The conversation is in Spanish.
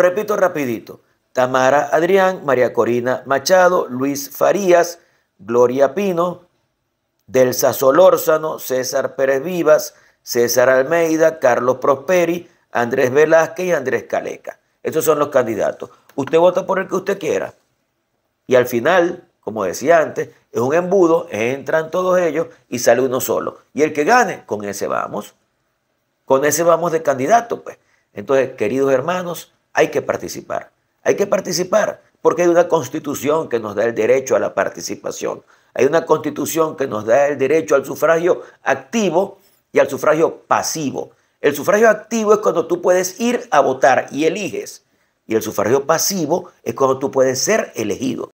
repito rapidito. Tamara Adrián, María Corina Machado, Luis Farías, Gloria Pino, Delsa Solórzano, César Pérez Vivas, César Almeida, Carlos Prosperi, Andrés Velázquez y Andrés Caleca. Estos son los candidatos. Usted vota por el que usted quiera. Y al final, como decía antes, es un embudo, entran todos ellos y sale uno solo. Y el que gane, con ese vamos. Con ese vamos de candidato, pues. Entonces, queridos hermanos, hay que participar. Hay que participar porque hay una constitución que nos da el derecho a la participación. Hay una constitución que nos da el derecho al sufragio activo y al sufragio pasivo. El sufragio activo es cuando tú puedes ir a votar y eliges. Y el sufragio pasivo es cuando tú puedes ser elegido.